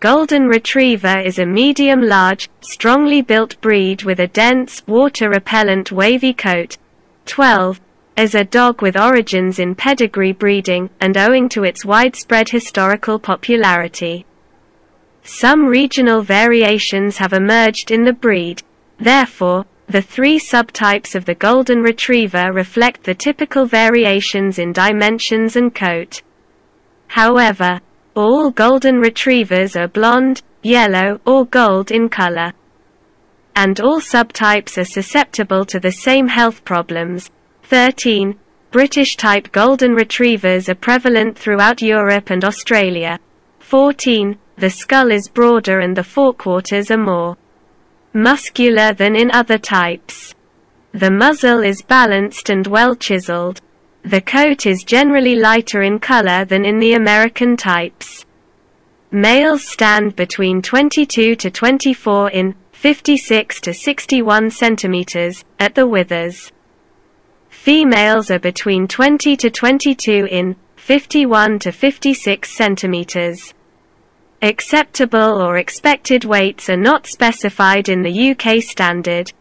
Golden Retriever is a medium-large, strongly built breed with a dense, water-repellent wavy coat. 12. Is a dog with origins in pedigree breeding, and owing to its widespread historical popularity. Some regional variations have emerged in the breed. Therefore, the three subtypes of the Golden Retriever reflect the typical variations in dimensions and coat. However, all golden retrievers are blonde, yellow, or gold in color. And all subtypes are susceptible to the same health problems. 13. British type golden retrievers are prevalent throughout Europe and Australia. 14. The skull is broader and the forequarters are more muscular than in other types. The muzzle is balanced and well chiseled. The coat is generally lighter in color than in the American types. Males stand between 22 to 24 in, 56 to 61 centimeters, at the withers. Females are between 20 to 22 in, 51 to 56 centimeters. Acceptable or expected weights are not specified in the UK standard,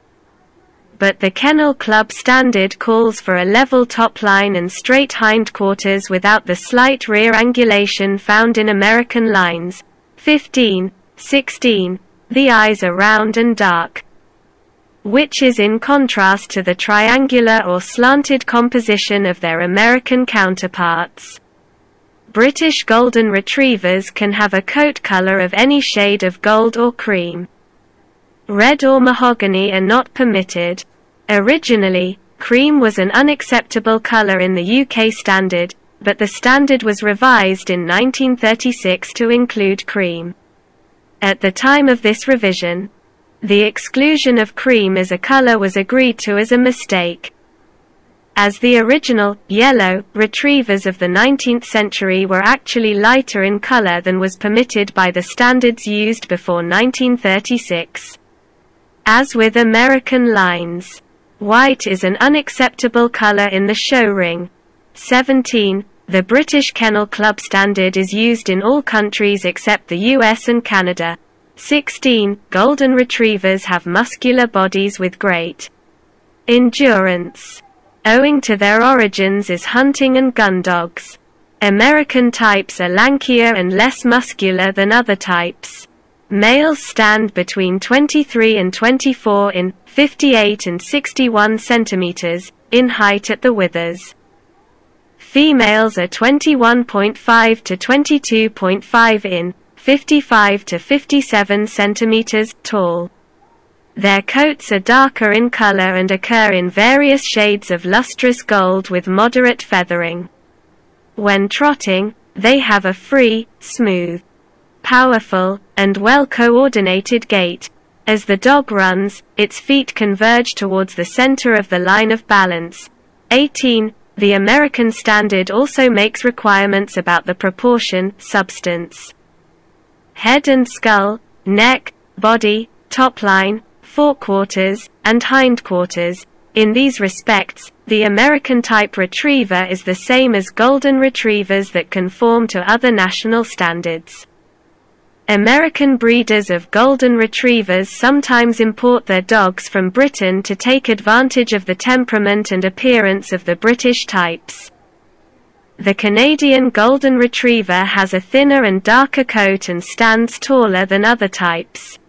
but the Kennel Club standard calls for a level top line and straight hindquarters without the slight rear angulation found in American lines. 15, 16, the eyes are round and dark. Which is in contrast to the triangular or slanted composition of their American counterparts. British Golden Retrievers can have a coat color of any shade of gold or cream. Red or mahogany are not permitted. Originally, cream was an unacceptable color in the UK standard, but the standard was revised in 1936 to include cream. At the time of this revision, the exclusion of cream as a color was agreed to as a mistake. As the original, yellow, retrievers of the 19th century were actually lighter in color than was permitted by the standards used before 1936. As with American lines, white is an unacceptable color in the show ring. 17. The British Kennel Club standard is used in all countries except the US and Canada. 16. Golden retrievers have muscular bodies with great endurance. Owing to their origins is hunting and gun dogs. American types are lankier and less muscular than other types. Males stand between 23 and 24 in, 58 and 61 centimeters, in height at the withers. Females are 21.5 to 22.5 in, 55 to 57 centimeters, tall. Their coats are darker in color and occur in various shades of lustrous gold with moderate feathering. When trotting, they have a free, smooth, powerful, and well-coordinated gait. As the dog runs, its feet converge towards the center of the line of balance. 18. The American Standard also makes requirements about the proportion, substance, head and skull, neck, body, top line, forequarters, and hindquarters. In these respects, the American type retriever is the same as golden retrievers that conform to other national standards. American breeders of golden retrievers sometimes import their dogs from Britain to take advantage of the temperament and appearance of the British types. The Canadian golden retriever has a thinner and darker coat and stands taller than other types.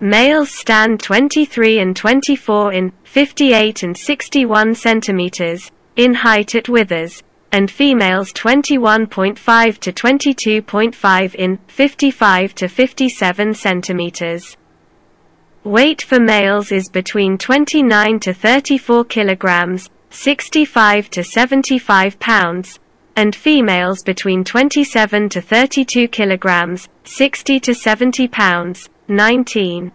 Males stand 23 and 24 in, 58 and 61 centimeters, in height at withers, and females 21.5 to 22.5 in, 55 to 57 centimeters. Weight for males is between 29 to 34 kilograms, 65 to 75 pounds, and females between 27 to 32 kilograms, 60 to 70 pounds, 19.